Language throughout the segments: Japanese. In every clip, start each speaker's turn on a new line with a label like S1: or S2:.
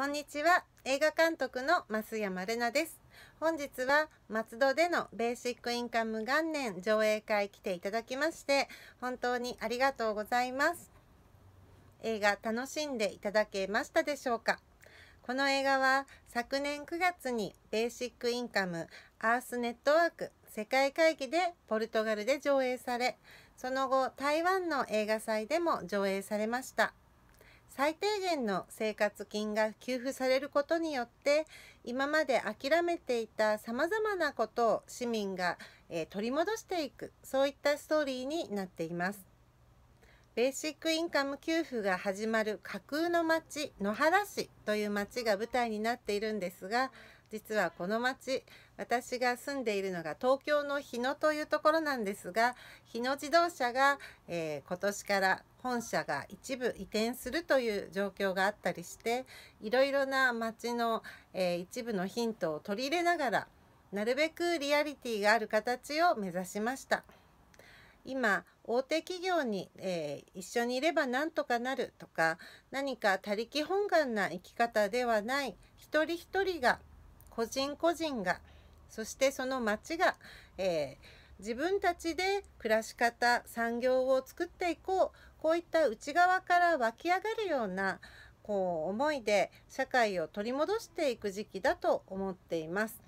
S1: こんにちは映画監督の増山玲奈です本日は松戸でのベーシックインカム元年上映会来ていただきまして本当にありがとうございます映画楽しんでいただけましたでしょうかこの映画は昨年9月にベーシックインカムアースネットワーク世界会議でポルトガルで上映されその後台湾の映画祭でも上映されました最低限の生活金が給付されることによって今まで諦めていたさまざまなことを市民が、え取り戻していくそういったストーリーになっています。ベーシックインカム給付が始まる架空の町野原市という町が舞台になっているんですが実はこの町私が住んでいるのが東京の日野というところなんですが日野自動車が、えー、今年から本社が一部移転するという状況があったりしていろいろな町の、えー、一部のヒントを取り入れながらなるべくリアリティがある形を目指しました。今大手企業に、えー、一緒にいればなんとかなるとか何か他力本願な生き方ではない一人一人が個人個人がそしてその町が、えー、自分たちで暮らし方産業を作っていこうこういった内側から湧き上がるようなこう思いで社会を取り戻していく時期だと思っています。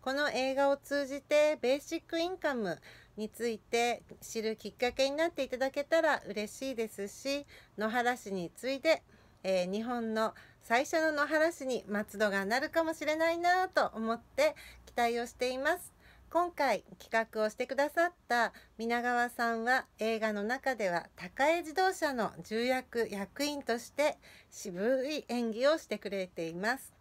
S1: この映画を通じてベーシックインカムについて知るきっかけになっていただけたら嬉しいですし野原市に次いで、えー、日本の最初の野原市に松戸がなるかもしれないなと思って期待をしています。今回企画をしてくださった皆川さんは映画の中では高江自動車の重役役員として渋い演技をしてくれています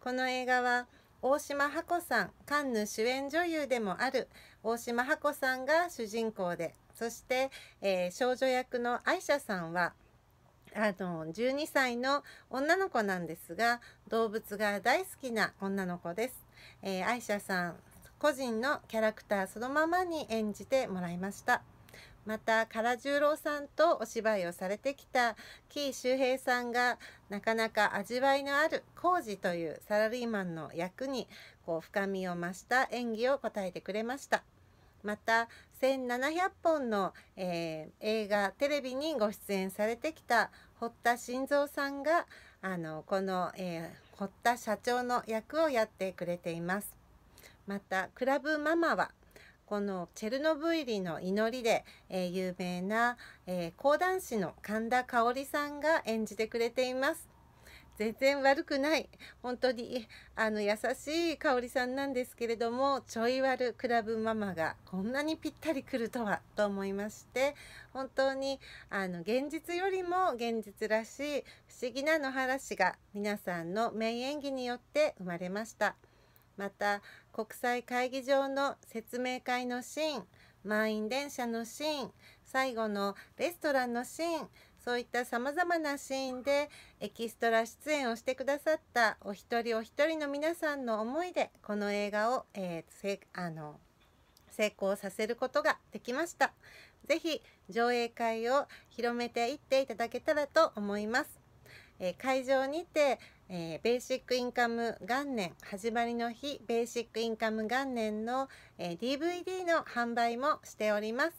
S1: この映画は大島ハコさんカンヌ主演女優でもある大島ハコさんが主人公でそして、えー、少女役のアイシャさんはあの12歳の女の子なんですが動物が大好きな女の子です。えー、アさん個人のキャラクターそのままに演じてもらいましたまた唐十郎さんとお芝居をされてきた紀伊周平さんがなかなか味わいのある浩二というサラリーマンの役にこう深みを増した演技を答えてくれましたまた1,700本の、えー、映画テレビにご出演されてきた堀田新三さんがあのこの、えー、堀田社長の役をやってくれています。またクラブママはこのチェルノブイリの祈りで、えー、有名な、えー、講談師の神田香織さんが演じてくれています全然悪くない本当にあの優しい香織さんなんですけれどもちょい悪クラブママがこんなにぴったりくるとはと思いまして本当にあの現実よりも現実らしい不思議な野原氏が皆さんの名演技によって生まれました。また国際会議場の説明会のシーン満員電車のシーン最後のレストランのシーンそういったさまざまなシーンでエキストラ出演をしてくださったお一人お一人の皆さんの思いでこの映画を、えー、あの成功させることができました。ぜひ上映会を広めていっていただけたらと思います。えー、会場にてえー、ベーシックインカム元年始まりの日ベーシックインカム元年の、えー、DVD の販売もしております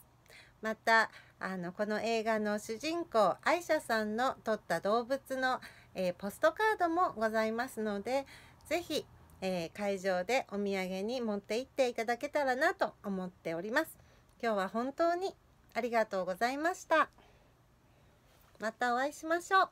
S1: またあのこの映画の主人公アイシャさんの撮った動物の、えー、ポストカードもございますので是非、え会場でお土産に持って行っていただけたらなと思っております今日は本当にありがとうございましたまたお会いしましょう